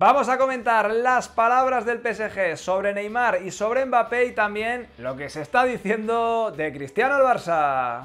Vamos a comentar las palabras del PSG sobre Neymar y sobre Mbappé y también lo que se está diciendo de Cristiano al Barça.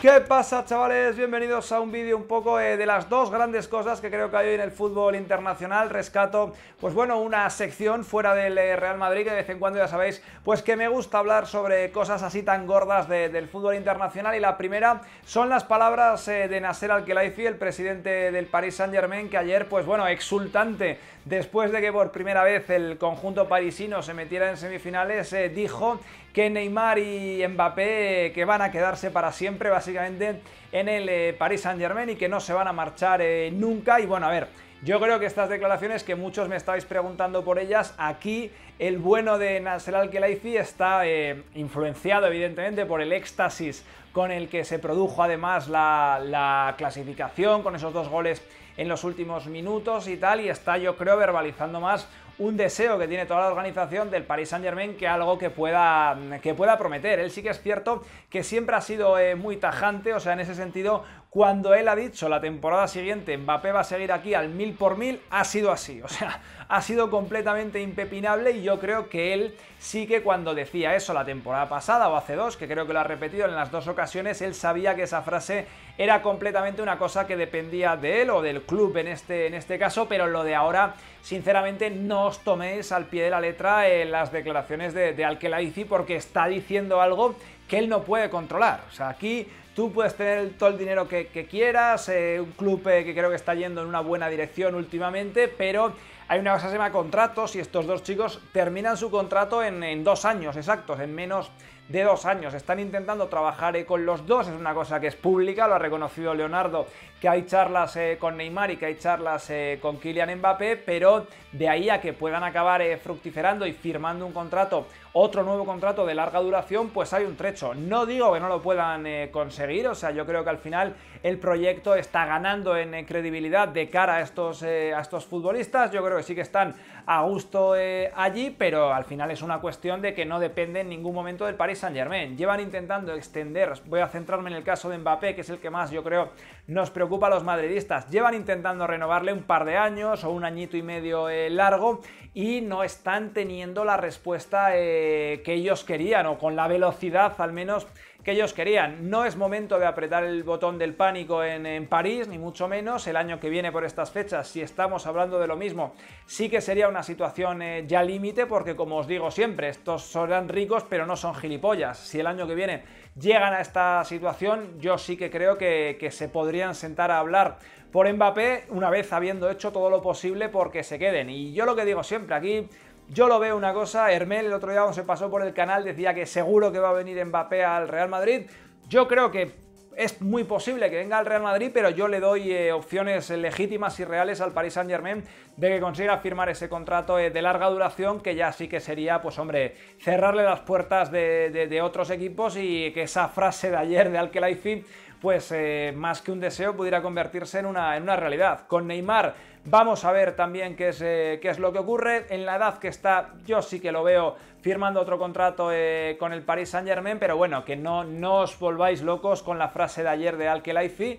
¿Qué pasa chavales? Bienvenidos a un vídeo un poco eh, de las dos grandes cosas que creo que hay hoy en el fútbol internacional. Rescato, pues bueno, una sección fuera del eh, Real Madrid que de vez en cuando ya sabéis, pues que me gusta hablar sobre cosas así tan gordas del fútbol internacional y la primera son las palabras eh, de Nasser Al-Khelaifi, el presidente del Paris Saint Germain, que ayer, pues bueno, exultante, después de que por primera vez el conjunto parisino se metiera en semifinales, dijo que Neymar y Mbappé, que van a quedarse para siempre, va a básicamente en el eh, Paris Saint Germain y que no se van a marchar eh, nunca. Y bueno, a ver, yo creo que estas declaraciones que muchos me estáis preguntando por ellas, aquí el bueno de Nasser Al-Khelaifi está eh, influenciado evidentemente por el éxtasis con el que se produjo además la, la, clasificación, con esos dos goles en los últimos minutos y tal, y está yo creo verbalizando más un deseo que tiene toda la organización del Paris Saint Germain que algo que pueda, mm, que pueda prometer. Él sí que es cierto que siempre ha sido eh, muy tajante, o sea, en ese sentido, cuando él ha dicho la temporada siguiente Mbappé va a seguir aquí al mil por mil, ha sido así, o sea, ha sido completamente impepinable y yo creo que él sí que cuando decía eso la temporada pasada o hace dos, que creo que lo ha repetido en las dos ocasiones, él sabía que esa frase era completamente una cosa que dependía de él o del club en este, en este caso, pero lo de ahora sinceramente no os toméis al pie de la letra eh, las declaraciones de, de porque está diciendo algo que él no puede controlar. O sea, aquí tú puedes tener todo el dinero que, quieras, eh, un club eh, que creo que está yendo en una buena dirección últimamente, pero hay una cosa que se llama contratos y estos dos chicos terminan su contrato en, en dos años exactos, en menos de dos años. Están intentando trabajar eh, con los dos, es una cosa que es pública, lo ha reconocido Leonardo, que hay charlas eh, con Neymar y que hay charlas eh, con Kylian Mbappé, pero de ahí a que puedan acabar fructiferando y firmando un contrato, otro nuevo contrato de larga duración, pues hay un trecho. No digo que no lo puedan conseguir, o sea, yo creo que al final el proyecto está ganando en credibilidad de cara a estos, a estos futbolistas, yo creo que sí que están a gusto allí, pero al final es una cuestión de que no depende en ningún momento del París San Saint Germain. Llevan intentando extender, voy a centrarme en el caso de Mbappé, que es el que más yo creo nos preocupa a los madridistas. Llevan intentando renovarle un par de años o un añito y medio eh, largo y no están teniendo la respuesta eh, que ellos querían o con la velocidad al menos que ellos querían. No es momento de apretar el botón del pánico en, París, ni mucho menos. El año que viene por estas fechas, si estamos hablando de lo mismo, sí que sería una situación eh, ya límite porque como os digo siempre, estos son ricos pero no son gilipollas. Si el año que viene llegan a esta situación, yo sí que creo que, que se podrían sentar a hablar por Mbappé una vez habiendo hecho todo lo posible porque se queden. Y yo lo que digo siempre aquí... Yo lo veo una cosa, Hermel el otro día cuando se pasó por el canal decía que seguro que va a venir Mbappé al Real Madrid. Yo creo que es muy posible que venga al Real Madrid, pero yo le doy eh, opciones legítimas y reales al Paris Saint Germain de que consiga firmar ese contrato eh, de larga duración, que ya sí que sería, pues hombre, cerrarle las puertas de, otros equipos y que esa frase de ayer de Khelaifi pues eh, más que un deseo pudiera convertirse en una, en una realidad. Con Neymar vamos a ver también qué es, eh, qué es lo que ocurre. En la edad que está, yo sí que lo veo firmando otro contrato eh, con el Paris Saint Germain, pero bueno, que no, os volváis locos con la frase de ayer de al que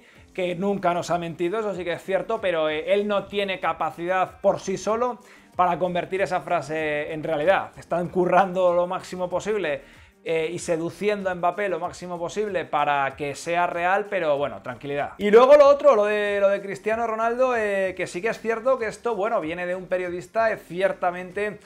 nunca nos ha mentido, eso sí que es cierto, pero él no tiene capacidad por sí solo para convertir esa frase en realidad. Están currando lo máximo posible eh, y seduciendo a Mbappé lo máximo posible para que sea real, pero bueno, tranquilidad. Y luego lo otro, lo de, lo de Cristiano Ronaldo, eh, que sí que es cierto que esto, bueno, viene de un periodista eh, ciertamente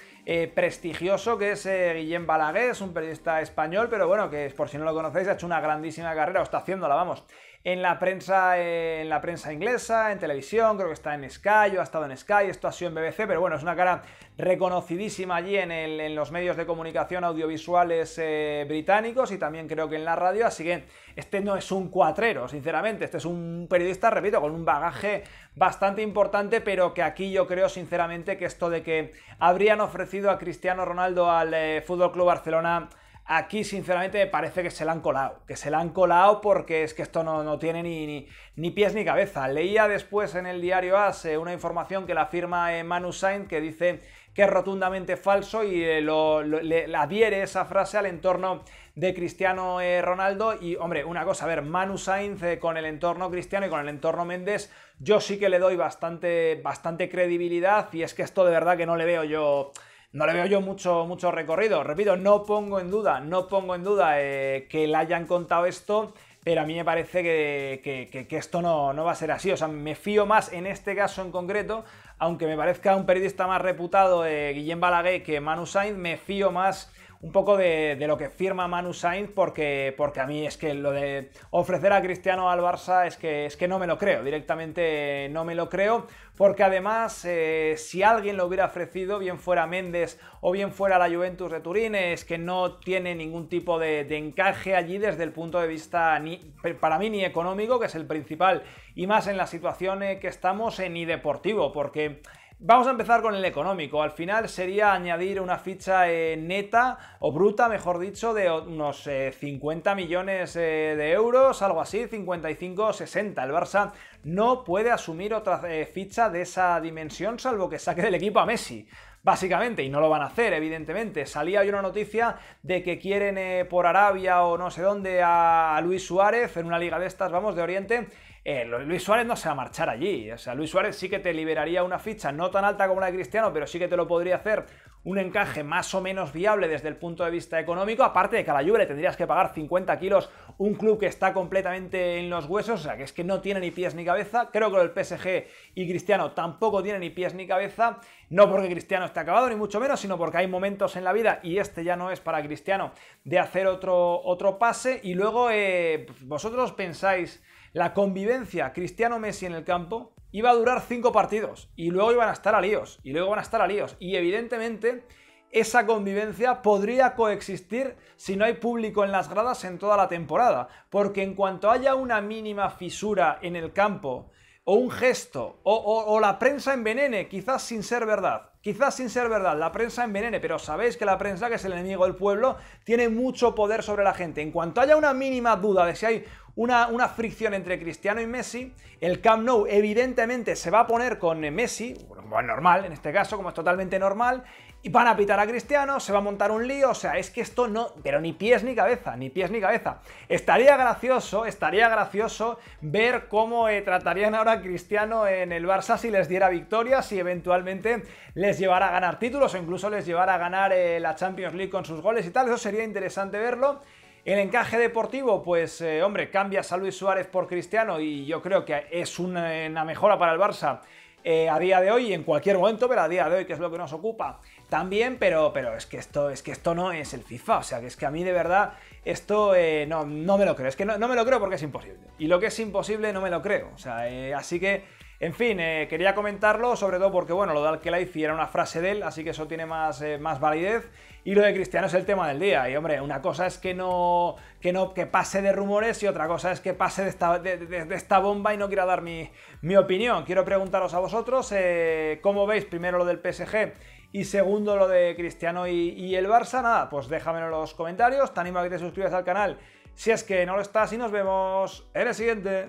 prestigioso que es Guillem Balaguer, es un periodista español, pero bueno, que por si no lo conocéis ha hecho una grandísima carrera, o está haciéndola, vamos, en la prensa, en la prensa inglesa, en televisión, creo que está en Sky, o ha estado en Sky, esto ha sido en BBC, pero bueno, es una cara reconocidísima allí en, en los medios de comunicación audiovisuales eh, británicos y también creo que en la radio, así que este no es un cuatrero, sinceramente, este es un periodista, repito, con un bagaje bastante importante, pero que aquí yo creo sinceramente que esto de que habrían ofrecido a Cristiano Ronaldo al eh, Fútbol Club Barcelona Aquí, sinceramente, me parece que se la han colado. Que se la han colado porque es que esto no, tiene ni, ni, pies ni cabeza. Leía después en el diario AS eh, una información que la firma eh, Manu Sainz que dice que es rotundamente falso y eh, le, adhiere esa frase al entorno de Cristiano Ronaldo. Y, hombre, una cosa, a ver, Manu Sainz con el entorno cristiano y con el entorno Méndez, yo sí que le doy bastante, bastante credibilidad y es que esto de verdad que no le veo yo no le veo yo mucho, mucho recorrido. Repito, no pongo en duda, no pongo en duda eh, que le hayan contado esto pero a mí me parece que, esto no, no, va a ser así. O sea, me fío más en este caso en concreto aunque me parezca un periodista más reputado eh, Guillem Balaguer que Manu Sainz, me fío más un poco de, lo que firma Manu Sainz, porque, porque a mí es que lo de ofrecer a Cristiano al Barça es que, es que no me lo creo, directamente no me lo creo, porque además eh, si alguien lo hubiera ofrecido, bien fuera Méndez o bien fuera la Juventus de Turín, es que no tiene ningún tipo de, encaje allí desde el punto de vista ni, para mí ni económico, que es el principal, y más en la situación eh, que estamos, eh, ni deportivo, porque Vamos a empezar con el económico. Al final sería añadir una ficha eh, neta o bruta, mejor dicho, de unos 50 eh, millones eh, de euros, algo así, 55-60. El Barça no puede asumir otra ficha de esa dimensión, salvo que saque del equipo a Messi básicamente, y no lo van a hacer, evidentemente. Salía hoy una noticia de que quieren eh, por Arabia o no sé dónde a Luis Suárez en una liga de estas, vamos, de Oriente. Eh, Luis Suárez no se va a marchar allí. O sea, Luis Suárez sí que te liberaría una ficha no tan alta como la de Cristiano, pero sí que te lo podría hacer un encaje más o menos viable desde el punto de vista económico, aparte de que a la Juve le tendrías que pagar 50 kilos un club que está completamente en los huesos, o sea, que es que no tiene ni pies ni cabeza, creo que el PSG y Cristiano tampoco tienen ni pies ni cabeza, no porque Cristiano esté acabado, ni mucho menos, sino porque hay momentos en la vida, y este ya no es para Cristiano, de hacer otro, otro pase, y luego eh, pues, vosotros pensáis la convivencia Cristiano-Messi en el campo iba a durar cinco partidos y luego iban a estar a líos, y luego van a estar a líos. Y evidentemente esa convivencia podría coexistir si no hay público en las gradas en toda la temporada, porque en cuanto haya una mínima fisura en el campo, o un gesto, o, o, la prensa envenene, quizás sin ser verdad, quizás sin ser verdad, la prensa envenene, pero sabéis que la prensa, que es el enemigo del pueblo, tiene mucho poder sobre la gente. En cuanto haya una mínima duda de si hay una, fricción entre Cristiano y Messi. El Camp Nou evidentemente se va a poner con eh, Messi, normal en este caso, como es totalmente normal, y van a pitar a Cristiano, se va a montar un lío, o sea, es que esto no, pero ni pies ni cabeza, ni pies ni cabeza. Estaría gracioso, estaría gracioso ver cómo eh, tratarían ahora a Cristiano en el Barça si les diera victorias, si eventualmente les llevara a ganar títulos o incluso les llevara a ganar eh, la Champions League con sus goles y tal, eso sería interesante verlo. El encaje deportivo, pues eh, hombre, cambias a Luis Suárez por Cristiano y yo creo que es una, mejora para el Barça. Eh, a día de hoy y en cualquier momento, pero a día de hoy, que es lo que nos ocupa también, pero, pero es, que esto, es que esto no es el FIFA, o sea, que es que a mí de verdad esto eh, no, me lo creo, es que no, me lo creo porque es imposible. Y lo que es imposible no me lo creo, o sea, así que en fin, eh, quería comentarlo, sobre todo porque, bueno, lo de la era una frase de él, así que eso tiene más, eh, más validez. Y lo de Cristiano es el tema del día. Y hombre, una cosa es que no. que no. que pase de rumores y otra cosa es que pase de esta, bomba y no quiera dar mi, opinión. Quiero preguntaros a vosotros eh, cómo veis primero lo del PSG y segundo lo de Cristiano y, y el Barça. Nada, pues déjamelo en los comentarios. Te animo a que te suscribas al canal si es que no lo estás y nos vemos en el siguiente.